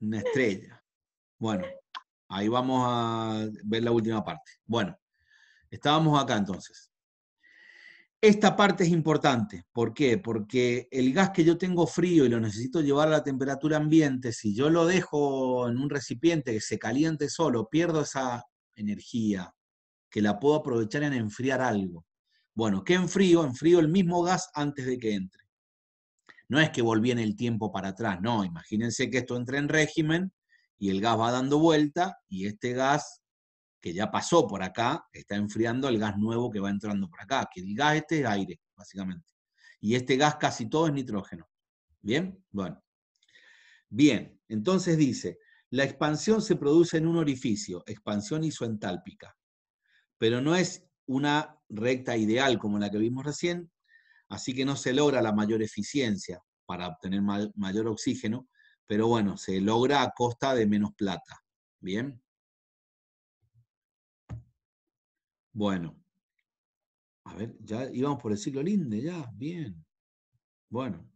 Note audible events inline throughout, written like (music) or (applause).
una estrella. Bueno, ahí vamos a ver la última parte. Bueno, estábamos acá entonces. Esta parte es importante. ¿Por qué? Porque el gas que yo tengo frío y lo necesito llevar a la temperatura ambiente, si yo lo dejo en un recipiente que se caliente solo, pierdo esa energía que la puedo aprovechar en enfriar algo. Bueno, ¿qué enfrío? Enfrío el mismo gas antes de que entre. No es que volví en el tiempo para atrás, no, imagínense que esto entra en régimen y el gas va dando vuelta y este gas que ya pasó por acá está enfriando el gas nuevo que va entrando por acá, que el gas este es aire, básicamente. Y este gas casi todo es nitrógeno. ¿Bien? Bueno. Bien, entonces dice, la expansión se produce en un orificio, expansión isoentálpica, pero no es una recta ideal como la que vimos recién, así que no se logra la mayor eficiencia para obtener mayor oxígeno, pero bueno, se logra a costa de menos plata. ¿Bien? Bueno. A ver, ya íbamos por el ciclo Linde, ya, bien. Bueno.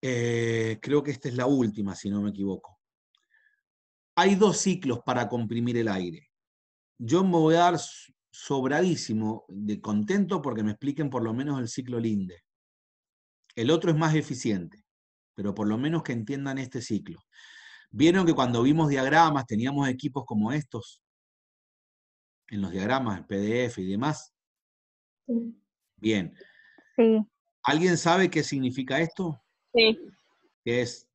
Eh, creo que esta es la última, si no me equivoco. Hay dos ciclos para comprimir el aire. Yo me voy a sobradísimo de contento porque me expliquen por lo menos el ciclo Linde. El otro es más eficiente, pero por lo menos que entiendan este ciclo. Vieron que cuando vimos diagramas teníamos equipos como estos, en los diagramas, el PDF y demás. Bien. Sí. ¿Alguien sabe qué significa esto? Sí. ¿Qué es?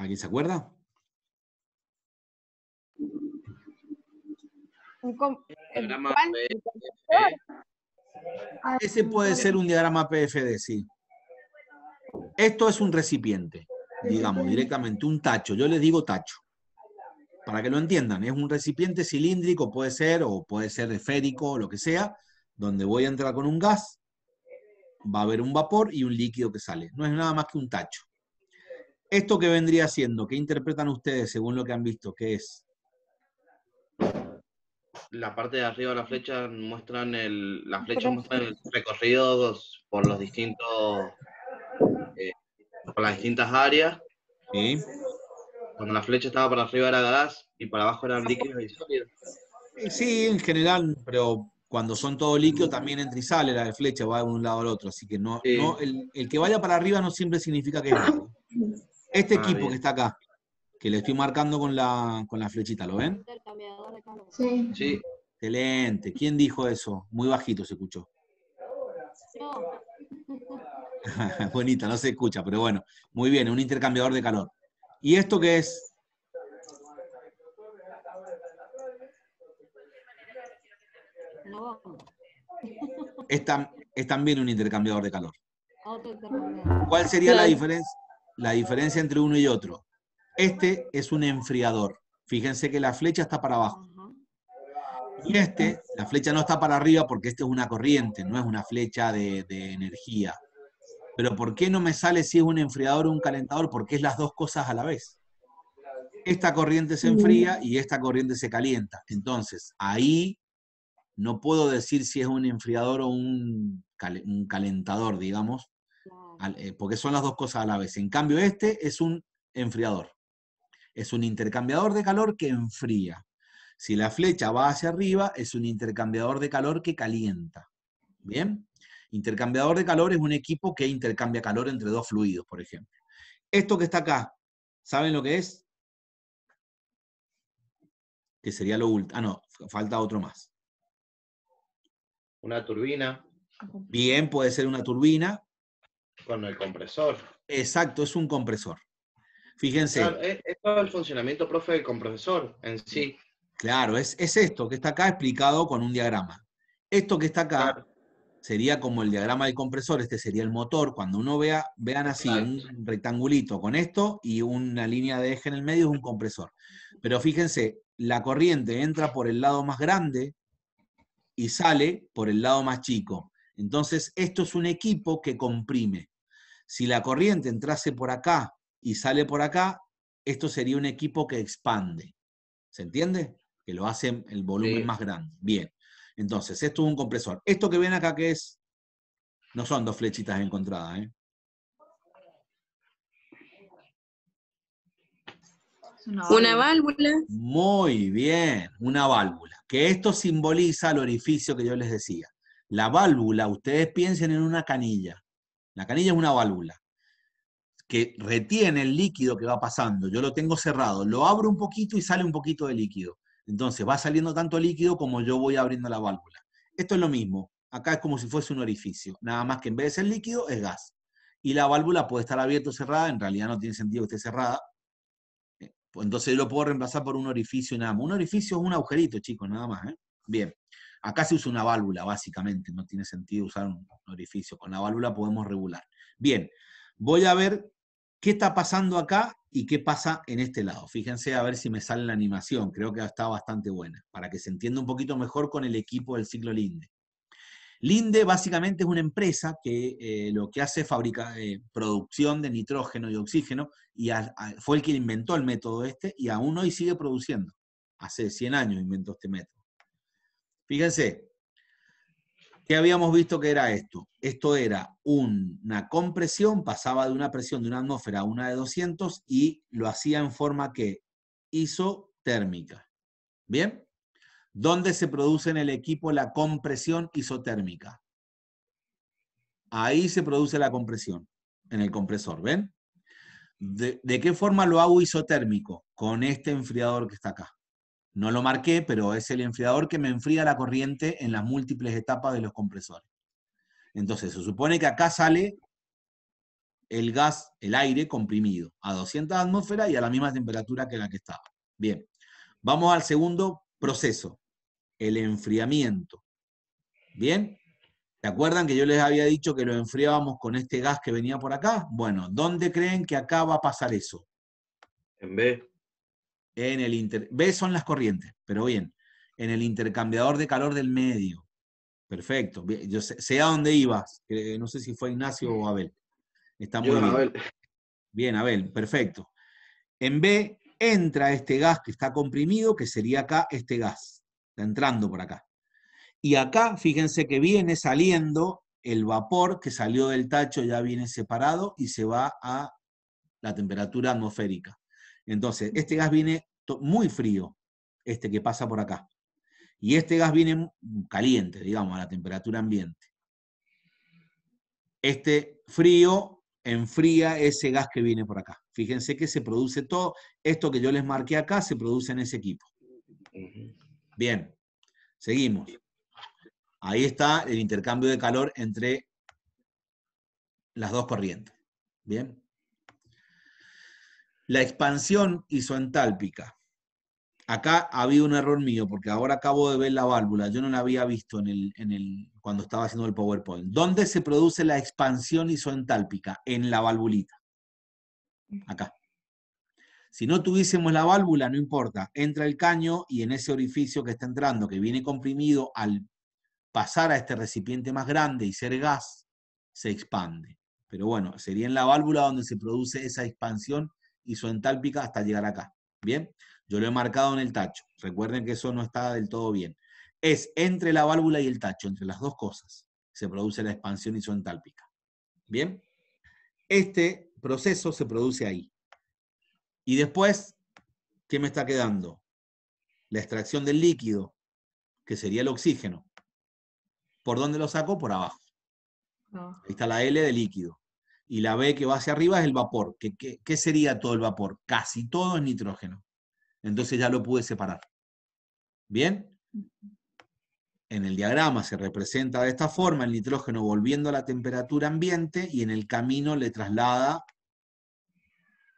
¿Aquí se acuerda? Ah, Ese puede ser un diagrama PFD, sí. Esto es un recipiente, digamos, directamente un tacho. Yo les digo tacho. Para que lo entiendan, es un recipiente cilíndrico, puede ser, o puede ser esférico, o lo que sea, donde voy a entrar con un gas, va a haber un vapor y un líquido que sale. No es nada más que un tacho. ¿Esto que vendría siendo? ¿Qué interpretan ustedes según lo que han visto? ¿Qué es? La parte de arriba de la flecha muestran el, las flechas el recorrido por los distintos eh, por las distintas áreas. Sí. Cuando la flecha estaba para arriba era gas y para abajo eran líquidos y sólidos. Sí, en general, pero cuando son todo líquido también entra y sale la flecha, va de un lado al otro. Así que no, no el, que vaya para arriba no siempre significa que es este ah, equipo que está acá, que le estoy marcando con la, flechita, ¿lo ven? Sí. sí. Excelente. ¿Quién dijo eso? Muy bajito se escuchó. (laughs) Bonita, no se escucha, pero bueno. Muy bien, un intercambiador de calor. ¿Y esto qué es? es también un intercambiador de calor. ¿Cuál sería la diferencia? la diferencia entre uno y otro. Este es un enfriador. Fíjense que la flecha está para abajo. Y este, la flecha no está para arriba porque este es una corriente, no es una flecha de, energía. Pero ¿por qué no me sale si es un enfriador o un calentador? Porque es las dos cosas a la vez. Esta corriente se enfría y esta corriente se calienta. Entonces, ahí no puedo decir si es un enfriador o un calentador, digamos, eh, porque son las dos cosas a la vez. En cambio, este es un enfriador. Es un intercambiador de calor que enfría. Si la flecha va hacia arriba, es un intercambiador de calor que calienta. ¿Bien? Intercambiador de calor es un equipo que intercambia calor entre dos fluidos, por ejemplo. Esto que está acá, ¿saben lo que es? Que sería lo último. Ah, no, falta otro más. Una turbina. Bien, puede ser una turbina, con el compresor. Exacto, es un compresor. Fíjense. Eh, es, todo el funcionamiento, profe, del compresor en sí. Claro, es, esto que está acá explicado con un diagrama. Esto que está acá sería como el diagrama del compresor, este sería el motor. Cuando uno vea, vean así, un rectangulito con esto y una línea de eje en el medio es un compresor. Pero fíjense, la corriente entra por el lado más grande y sale por el lado más chico. Entonces, esto es un equipo que comprime. Si la corriente entrase por acá y sale por acá, esto sería un equipo que expande. ¿Se entiende? Que lo hace el volumen más grande. Bien. Entonces, esto es un compresor. Esto que ven acá que es, no son dos flechitas encontradas. ¿eh? una válvula. Muy bien, una válvula. Que esto simboliza el orificio que yo les decía. La válvula, ustedes piensen en una canilla. La canilla es una válvula que retiene el líquido que va pasando. Yo lo tengo cerrado, lo abro un poquito y sale un poquito de líquido. Entonces va saliendo tanto líquido como yo voy abriendo la válvula. Esto es lo mismo. Acá es como si fuese un orificio, nada más que en vez de ser líquido es gas. Y la válvula puede estar abierta o cerrada, en realidad no tiene sentido que esté cerrada. Eh, pues entonces yo lo puedo reemplazar por un orificio y nada más. Un orificio es un agujerito, chicos, nada más. ¿eh? Bien. Acá se usa una válvula, básicamente, no tiene sentido usar un orificio. Con la válvula podemos regular. Bien, voy a ver qué está pasando acá y qué pasa en este lado. Fíjense a ver si me sale la animación, creo que está bastante buena, para que se entienda un poquito mejor con el equipo del ciclo Linde. Linde básicamente es una empresa que eh, lo que hace es eh, producción de nitrógeno y oxígeno, y fue el que inventó el método este, y aún hoy sigue produciendo. Hace 100 años inventó este método. Fíjense, ¿qué habíamos visto que era esto? Esto era una compresión, pasaba de una presión de una atmósfera a una de 200 y lo hacía en forma que isotérmica. ¿Bien? ¿Dónde se produce en el equipo la compresión isotérmica? Ahí se produce la compresión, en el compresor, ¿ven? ¿De, ¿De, qué forma lo hago isotérmico? Con este enfriador que está acá. No lo marqué, pero es el enfriador que me enfría la corriente en las múltiples etapas de los compresores. Entonces, se supone que acá sale el gas, el aire comprimido, a 200 atmósferas y a la misma temperatura que la que estaba. Bien, vamos al segundo proceso, el enfriamiento. ¿Bien? ¿Te acuerdan que yo les había dicho que lo enfriábamos con este gas que venía por acá? Bueno, ¿dónde creen que acá va a pasar eso? En B el inter... B son las corrientes, pero bien, en el intercambiador de calor del medio. Perfecto. Yo sé, a dónde ibas. Eh, no sé si fue Ignacio o Abel. Está muy bien. Abel. Bien, Abel, perfecto. En B entra este gas que está comprimido, que sería acá este gas. Está entrando por acá. Y acá, fíjense que viene saliendo el vapor que salió del tacho, ya viene separado y se va a la temperatura atmosférica. Entonces, este gas viene muy frío, este que pasa por acá. Y este gas viene caliente, digamos, a la temperatura ambiente. Este frío enfría ese gas que viene por acá. Fíjense que se produce todo, esto que yo les marqué acá se produce en ese equipo. Bien, seguimos. Ahí está el intercambio de calor entre las dos corrientes. Bien. La expansión isoentálpica Acá había un error mío, porque ahora acabo de ver la válvula, yo no la había visto en en el, cuando estaba haciendo el PowerPoint. ¿Dónde se produce la expansión isoentálpica? En la válvulita. Acá. Si no tuviésemos la válvula, no importa, entra el caño y en ese orificio que está entrando, que viene comprimido, al pasar a este recipiente más grande y ser gas, se expande. Pero bueno, sería en la válvula donde se produce esa expansión isoentálpica hasta llegar acá. Bien, yo lo he marcado en el tacho. Recuerden que eso no está del todo bien. Es entre la válvula y el tacho, entre las dos cosas, se produce la expansión isoentálpica. Bien, este proceso se produce ahí. Y después, ¿qué me está quedando? La extracción del líquido, que sería el oxígeno. ¿Por dónde lo saco? Por abajo. Ahí está la L de líquido y la B que va hacia arriba es el vapor. ¿Qué, sería todo el vapor? Casi todo es nitrógeno. Entonces ya lo pude separar. ¿Bien? En el diagrama se representa de esta forma el nitrógeno volviendo a la temperatura ambiente y en el camino le traslada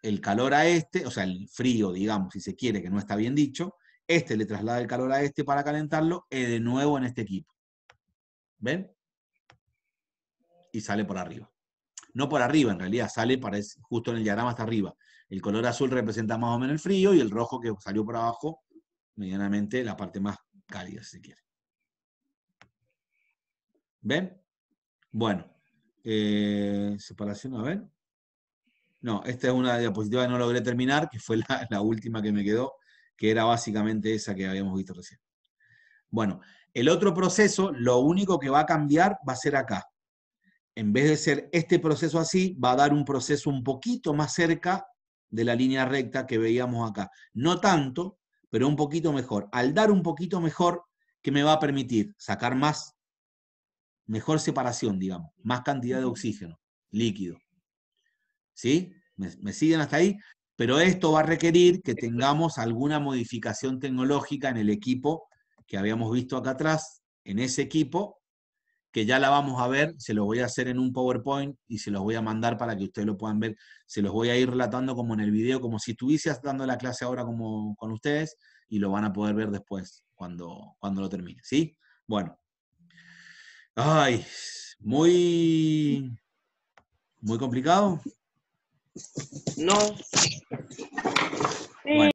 el calor a este, o sea, el frío, digamos, si se quiere, que no está bien dicho, este le traslada el calor a este para calentarlo y eh, de nuevo en este equipo. ¿Ven? Y sale por arriba no por arriba, en realidad sale para, justo en el diagrama hasta arriba. El color azul representa más o menos el frío y el rojo que salió por abajo, medianamente la parte más cálida, si se quiere. ¿Ven? Bueno, eh, separación, a ver. No, esta es una diapositiva que no logré terminar, que fue la última que me quedó, que era básicamente esa que habíamos visto recién. Bueno, el otro proceso, lo único que va a cambiar va a ser acá en vez de ser este proceso así, va a dar un proceso un poquito más cerca de la línea recta que veíamos acá. No tanto, pero un poquito mejor. Al dar un poquito mejor, ¿qué me va a permitir? Sacar más, mejor separación, digamos, más cantidad de oxígeno líquido. ¿Sí? ¿Me, me siguen hasta ahí? Pero esto va a requerir que tengamos alguna modificación tecnológica en el equipo que habíamos visto acá atrás, en ese equipo, que ya la vamos a ver, se los voy a hacer en un PowerPoint y se los voy a mandar para que ustedes lo puedan ver, se los voy a ir relatando como en el video, como si estuviese dando la clase ahora como con ustedes y lo van a poder ver después cuando, cuando lo termine, ¿sí? Bueno. Ay, muy muy complicado. No. bueno.